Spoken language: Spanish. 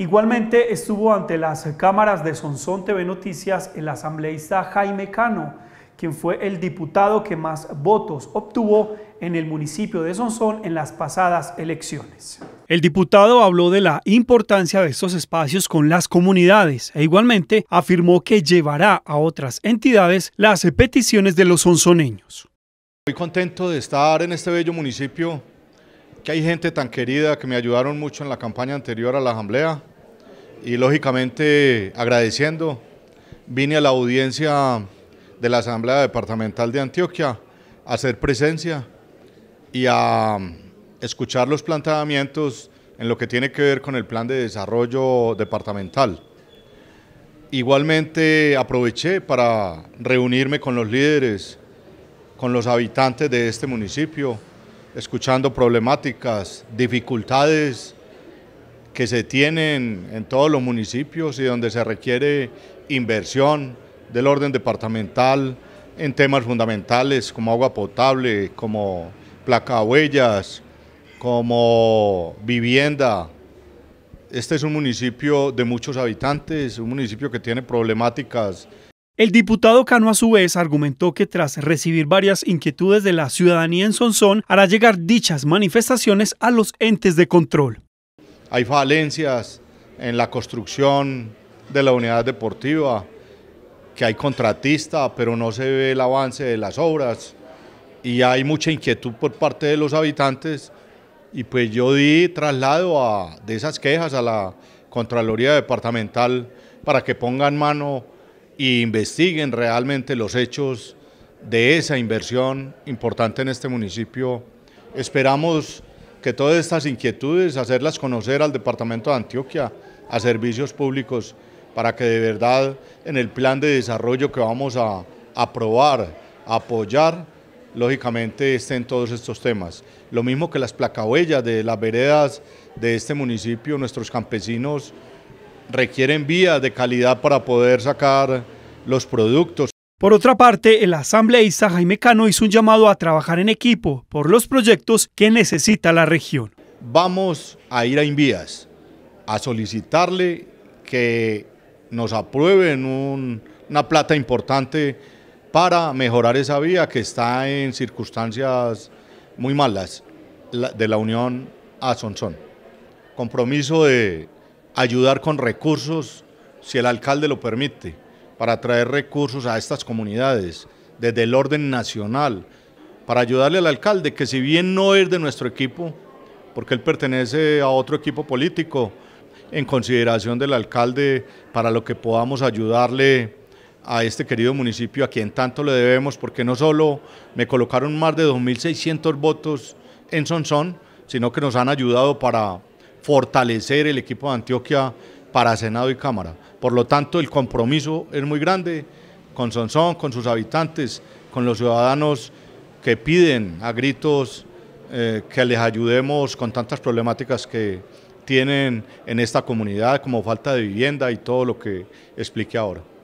Igualmente estuvo ante las cámaras de Sonsón TV Noticias el asambleísta Jaime Cano, quien fue el diputado que más votos obtuvo en el municipio de Sonsón en las pasadas elecciones. El diputado habló de la importancia de estos espacios con las comunidades e igualmente afirmó que llevará a otras entidades las peticiones de los sonsoneños. Muy contento de estar en este bello municipio, que hay gente tan querida que me ayudaron mucho en la campaña anterior a la asamblea y lógicamente agradeciendo. Vine a la audiencia de la Asamblea Departamental de Antioquia a hacer presencia y a um, escuchar los planteamientos en lo que tiene que ver con el plan de desarrollo departamental. Igualmente aproveché para reunirme con los líderes, con los habitantes de este municipio, escuchando problemáticas, dificultades que se tienen en todos los municipios y donde se requiere inversión del orden departamental en temas fundamentales como agua potable, como placahuellas, como vivienda. Este es un municipio de muchos habitantes, un municipio que tiene problemáticas el diputado Cano a su vez argumentó que tras recibir varias inquietudes de la ciudadanía en Sonsón, hará llegar dichas manifestaciones a los entes de control hay falencias en la construcción de la unidad deportiva, que hay contratista, pero no se ve el avance de las obras y hay mucha inquietud por parte de los habitantes y pues yo di traslado de esas quejas a la Contraloría Departamental para que pongan mano e investiguen realmente los hechos de esa inversión importante en este municipio. Esperamos que todas estas inquietudes, hacerlas conocer al Departamento de Antioquia, a servicios públicos, para que de verdad en el plan de desarrollo que vamos a aprobar, apoyar, lógicamente estén todos estos temas. Lo mismo que las placahuellas de las veredas de este municipio, nuestros campesinos requieren vías de calidad para poder sacar los productos. Por otra parte, el asambleísta Jaime Cano hizo un llamado a trabajar en equipo por los proyectos que necesita la región. Vamos a ir a Invías a solicitarle que nos aprueben una plata importante para mejorar esa vía que está en circunstancias muy malas de la Unión a Sonsón. Compromiso de ayudar con recursos si el alcalde lo permite para traer recursos a estas comunidades desde el orden nacional, para ayudarle al alcalde, que si bien no es de nuestro equipo, porque él pertenece a otro equipo político, en consideración del alcalde para lo que podamos ayudarle a este querido municipio a quien tanto le debemos, porque no solo me colocaron más de 2.600 votos en Sonsón, sino que nos han ayudado para fortalecer el equipo de Antioquia para Senado y Cámara. Por lo tanto, el compromiso es muy grande con Sonsón, con sus habitantes, con los ciudadanos que piden a gritos eh, que les ayudemos con tantas problemáticas que tienen en esta comunidad, como falta de vivienda y todo lo que expliqué ahora.